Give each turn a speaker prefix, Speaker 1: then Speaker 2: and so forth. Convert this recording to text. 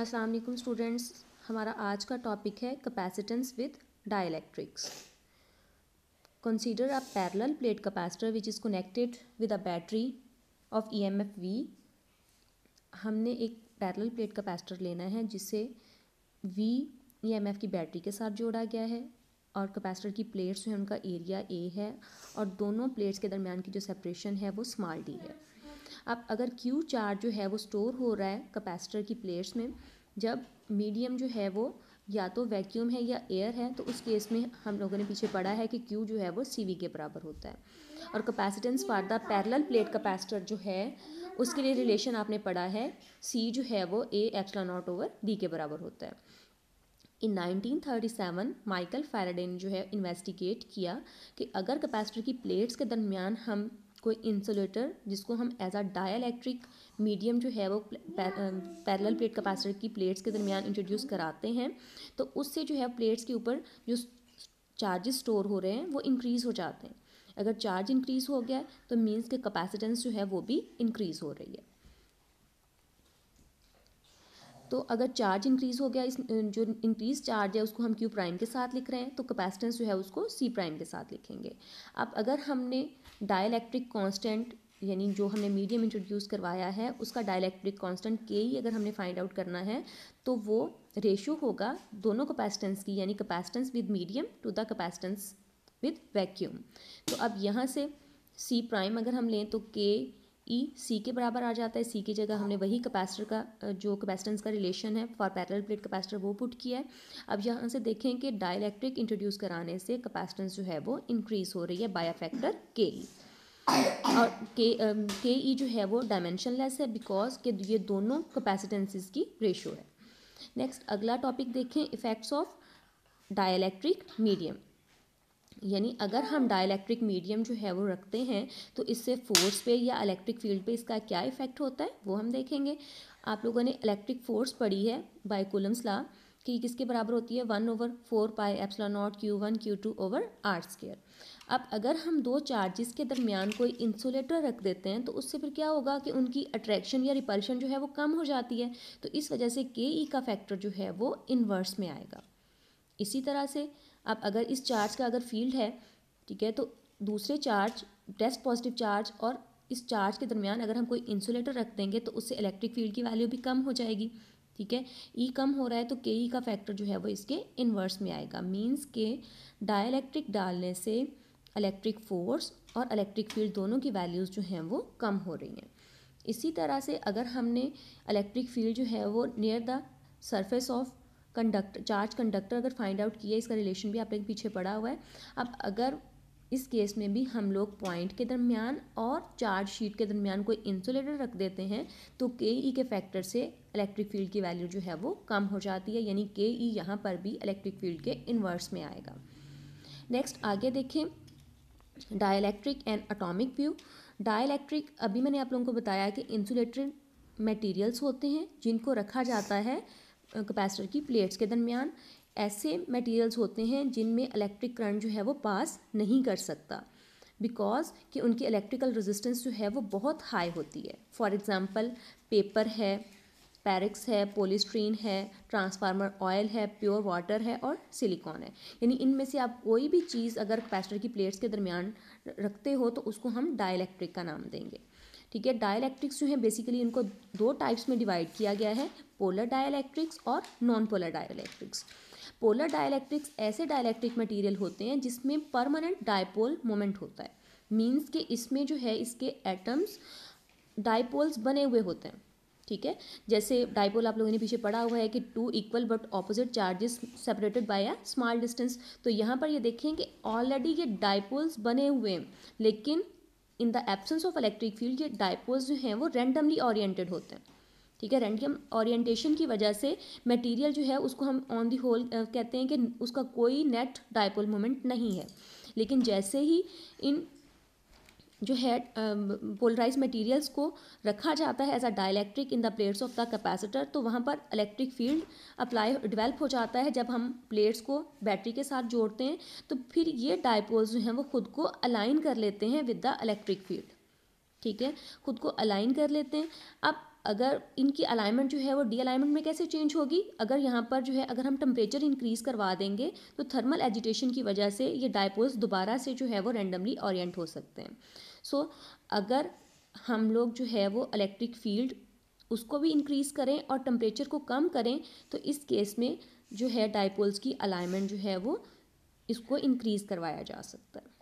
Speaker 1: अस्सलाम वालेकुम स्टूडेंट्स हमारा आज का टॉपिक है capacitance with dielectrics consider a parallel plate capacitor which is connected with a battery of EMF V हमने एक पैरेलल प्लेट कैपेसिटर लेना है जिसे वी ईएमएफ e की बैटरी के साथ जोड़ा गया है और कैपेसिटर की प्लेट्स जो है उनका एरिया ए है और दोनों प्लेट्स के दरमियान की जो सेपरेशन है वो स्मॉल डी है अब अगर क्यू चार्ज जो है वो स्टोर हो रहा है कैपेसिटर की प्लेट्स में जब मीडियम जो है वो या तो वैक्यूम है या एयर है तो उस केस में हम लोगों ने पीछे पढ़ा है कि क्यू जो है वो सी के बराबर होता है और capacitance for the parallel plate capacitor जो है उसके लिए रिलेशन आपने पढ़ा है सी जो है वो A epsilon naught over D के बराबर होता है इन 1937 माइकल फैराडे ने जो है इन्वेस्टिगेट किया कि अगर कैपेसिटर की प्लेट्स के दरमियान हम कोई इंसुलेटर जिसको हम एज आ डायलैक्ट्रिक मीडियम जो है वो पैरेलल प्लेट कैपेसिटर की प्लेट्स के दरमियान इंट्रोड्यूस कराते हैं तो उससे जो है प्लेट्स के ऊपर जो चार्जेस स्टोर हो रहे हैं वो इंक्रीज़ हो जाते हैं अगर चार्ज इंक्रीज़ हो गया तो मीन्स के कैपेसिटेंस जो है वो भी इंक्रीज़ हो रही है तो अगर चार्ज इंक्रीज़ हो गया इस जो इंक्रीज चार्ज है उसको हम क्यू प्राइम के साथ लिख रहे हैं तो कैपेसिटेंस जो है उसको सी प्राइम के साथ लिखेंगे अब अगर हमने डायलैक्ट्रिक कॉन्स्टेंट यानी जो हमने मीडियम इंट्रोड्यूस करवाया है उसका डायलैक्ट्रिक कॉन्स्टेंट के ही अगर हमने फाइंड आउट करना है तो वो रेशो होगा दोनों कैपेसिटेंस की यानी capacitance with medium to the capacitance with vacuum तो अब यहाँ से सी प्राइम अगर हम लें तो के ई e, सी के बराबर आ जाता है सी की जगह हमने वही कैपेसिटर का जो कैपेसिटेंस का रिलेशन है फॉर पैरेलल प्लेट कैपेसिटर वो पुट किया है अब यहाँ से देखें कि डाइलेक्ट्रिक इंट्रोड्यूस कराने से कैपेसिटेंस जो है वो इंक्रीज हो रही है बाय फैक्टर के ई और के के ई जो है वो डायमेंशन लेस है बिकॉज के ये दोनों कैपेसिटेंसिस की रेशो है नेक्स्ट अगला टॉपिक देखें इफ़ेक्ट्स ऑफ डायलैक्ट्रिक मीडियम यानी अगर हम डायलैक्ट्रिक मीडियम जो है वो रखते हैं तो इससे फोर्स पे या इलेक्ट्रिक फील्ड पे इसका क्या इफेक्ट होता है वो हम देखेंगे आप लोगों ने इलेक्ट्रिक फोर्स पढ़ी है कोलम्स ला कि किसके बराबर होती है one over four pi epsilon naught q one q two over r square अब अगर हम दो चार्जेस के दरमियान कोई इंसुलेटर रख देते हैं तो उससे फिर क्या होगा कि उनकी अट्रैक्शन या रिपल्शन जो है वो कम हो जाती है तो इस वजह से के ई का फैक्टर जो है वो इन्वर्स में आएगा इसी तरह से अब अगर इस चार्ज का अगर फील्ड है ठीक है तो दूसरे चार्ज टेस्ट पॉजिटिव चार्ज और इस चार्ज के दरमियान अगर हम कोई इंसुलेटर रख देंगे तो उससे इलेक्ट्रिक फील्ड की वैल्यू भी कम हो जाएगी ठीक है ई e कम हो रहा है तो के ई का फैक्टर जो है वो इसके इन्वर्स में आएगा मीन्स के डाइलेक्ट्रिक डालने से इलेक्ट्रिक फोर्स और इलेक्ट्रिक फील्ड दोनों की वैल्यूज़ जो हैं वो कम हो रही हैं इसी तरह से अगर हमने इलेक्ट्रिक फील्ड जो है वो near the surface of conductor charge conductor अगर फाइंड आउट किया इसका रिलेशन भी आपने पीछे पड़ा हुआ है अब अगर इस केस में भी हम लोग पॉइंट के दरमियान और चार्ज शीट के दरमियान कोई इंसुलेटर रख देते हैं तो e के ई के फैक्टर से इलेक्ट्रिक फील्ड की वैल्यू जो है वो कम हो जाती है यानी के ई e यहाँ पर भी इलेक्ट्रिक फील्ड के इन्वर्स में आएगा नेक्स्ट आगे देखें dielectric and atomic view dielectric अभी मैंने आप लोगों को बताया कि इंसुलेटर मटेरियल्स होते हैं जिनको रखा जाता है कैपेसिटर की प्लेट्स के दरमियान ऐसे मटेरियल्स होते हैं जिनमें इलेक्ट्रिक करंट जो है वो पास नहीं कर सकता बिकॉज कि उनकी इलेक्ट्रिकल रेजिस्टेंस जो है वो बहुत हाई होती है फॉर एग्ज़ाम्पल पेपर है पैरिक्स है पोलिस्ट्रीन है ट्रांसफार्मर ऑयल है प्योर वाटर है और सिलिकॉन है यानी इनमें से आप कोई भी चीज़ अगर कैपेसिटर की प्लेट्स के दरमियान रखते हो तो उसको हम डाइलेक्ट्रिक का नाम देंगे ठीक है डायलैक्ट्रिक्स जो है बेसिकली इनको दो टाइप्स में डिवाइड किया गया है पोलर डायलैक्ट्रिक्स और non polar dielectrics polar dielectrics ऐसे डायलैक्ट्रिक मटीरियल होते हैं जिसमें परमानेंट डायपोल मोमेंट होता है मीन्स के इसमें जो है इसके एटम्स डायपोल्स बने हुए होते हैं ठीक है जैसे डायपोल आप लोगों ने पीछे पढ़ा हुआ है कि two equal but opposite charges separated by a small distance तो यहाँ पर ये देखें कि ऑलरेडी ये डायपोल्स बने हुए हैं लेकिन in the absence of electric field ये डायपोल्स जो हैं वो रैंडमली ऑरिएंटेड होते हैं ठीक है रैंडम ऑरिएंटेशन की वजह से मटेरियल जो है उसको हम ऑन दी होल कहते हैं कि उसका कोई नेट डायपोल मोमेंट नहीं है लेकिन जैसे ही इन जो है पोलराइज मटेरियल्स को रखा जाता है as a dielectric in the plates of the capacitor तो वहाँ पर इलेक्ट्रिक फील्ड अप्लाई डेवलप हो जाता है जब हम प्लेट्स को बैटरी के साथ जोड़ते हैं तो फिर ये डायपोल्स जो हैं वो खुद को अलाइन कर लेते हैं विद द इलेक्ट्रिक फील्ड ठीक है खुद को अलाइन कर लेते हैं अब अगर इनकी अलाइनमेंट जो है वो डी अलाइनमेंट में कैसे चेंज होगी अगर यहाँ पर जो है अगर हम टेम्परेचर इंक्रीज़ करवा देंगे तो थर्मल एजिटेशन की वजह से ये डायपोल्स दोबारा से जो है वो रेंडमली ओरिएंट हो सकते हैं सो so, अगर हम लोग जो है वो इलेक्ट्रिक फील्ड उसको भी इंक्रीज़ करें और टम्परेचर को कम करें तो इस केस में जो है डायपोल्स की अलाइनमेंट जो है वो इसको इंक्रीज़ करवाया जा सकता है